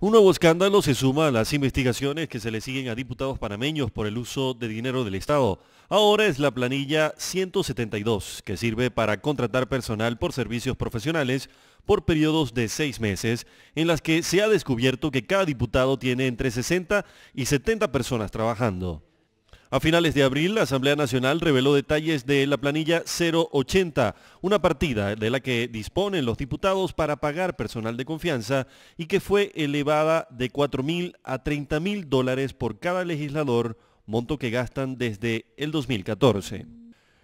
Un nuevo escándalo se suma a las investigaciones que se le siguen a diputados panameños por el uso de dinero del Estado. Ahora es la planilla 172, que sirve para contratar personal por servicios profesionales por periodos de seis meses, en las que se ha descubierto que cada diputado tiene entre 60 y 70 personas trabajando. A finales de abril, la Asamblea Nacional reveló detalles de la planilla 080, una partida de la que disponen los diputados para pagar personal de confianza y que fue elevada de 4.000 a 30.000 dólares por cada legislador, monto que gastan desde el 2014.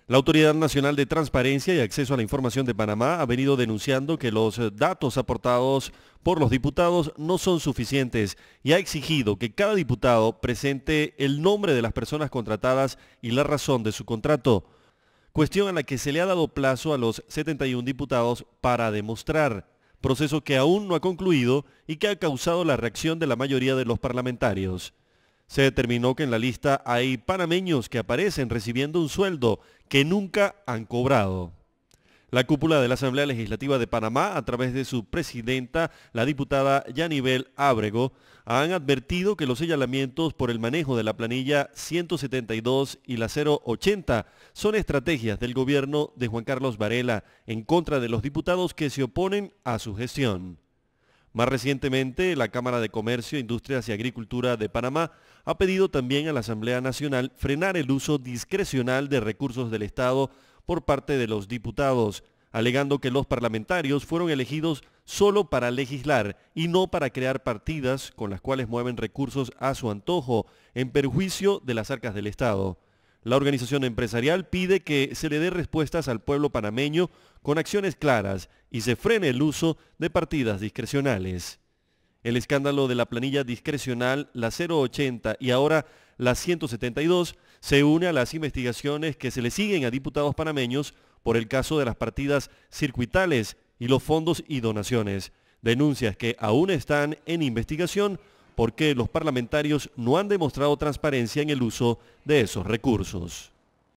La Autoridad Nacional de Transparencia y Acceso a la Información de Panamá ha venido denunciando que los eh, datos aportados por los diputados no son suficientes y ha exigido que cada diputado presente el nombre de las personas contratadas y la razón de su contrato, cuestión a la que se le ha dado plazo a los 71 diputados para demostrar, proceso que aún no ha concluido y que ha causado la reacción de la mayoría de los parlamentarios se determinó que en la lista hay panameños que aparecen recibiendo un sueldo que nunca han cobrado. La cúpula de la Asamblea Legislativa de Panamá, a través de su presidenta, la diputada Yanibel Ábrego, han advertido que los señalamientos por el manejo de la planilla 172 y la 080 son estrategias del gobierno de Juan Carlos Varela en contra de los diputados que se oponen a su gestión. Más recientemente, la Cámara de Comercio, Industrias y Agricultura de Panamá ha pedido también a la Asamblea Nacional frenar el uso discrecional de recursos del Estado por parte de los diputados, alegando que los parlamentarios fueron elegidos solo para legislar y no para crear partidas con las cuales mueven recursos a su antojo en perjuicio de las arcas del Estado. La organización empresarial pide que se le dé respuestas al pueblo panameño con acciones claras y se frene el uso de partidas discrecionales. El escándalo de la planilla discrecional, la 080 y ahora la 172, se une a las investigaciones que se le siguen a diputados panameños por el caso de las partidas circuitales y los fondos y donaciones, denuncias que aún están en investigación porque los parlamentarios no han demostrado transparencia en el uso de esos recursos.